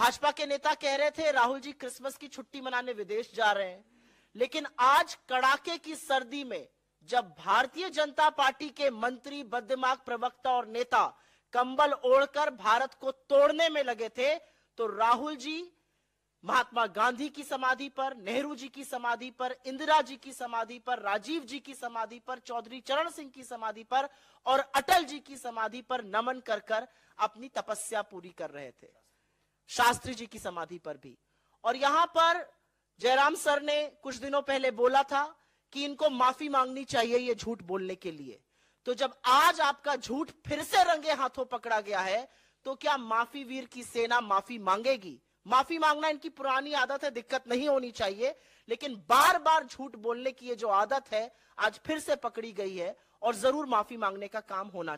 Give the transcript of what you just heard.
भाजपा के नेता कह रहे थे राहुल जी क्रिसमस की छुट्टी मनाने विदेश जा रहे हैं लेकिन आज कड़ाके की सर्दी में जब भारतीय जनता पार्टी के मंत्री बदमाग प्रवक्ता और नेता कंबल ओढ़कर भारत को तोड़ने में लगे थे तो राहुल जी महात्मा गांधी की समाधि पर नेहरू जी की समाधि पर इंदिरा जी की समाधि पर राजीव जी की समाधि पर चौधरी चरण सिंह की समाधि पर और अटल जी की समाधि पर नमन कर कर अपनी तपस्या पूरी कर रहे थे शास्त्री जी की समाधि पर भी और यहां पर जयराम सर ने कुछ दिनों पहले बोला था कि इनको माफी मांगनी चाहिए ये झूठ बोलने के लिए तो जब आज आपका झूठ फिर से रंगे हाथों पकड़ा गया है तो क्या माफी वीर की सेना माफी मांगेगी माफी मांगना इनकी पुरानी आदत है दिक्कत नहीं होनी चाहिए लेकिन बार बार झूठ बोलने की ये जो आदत है आज फिर से पकड़ी गई है और जरूर माफी मांगने का काम होना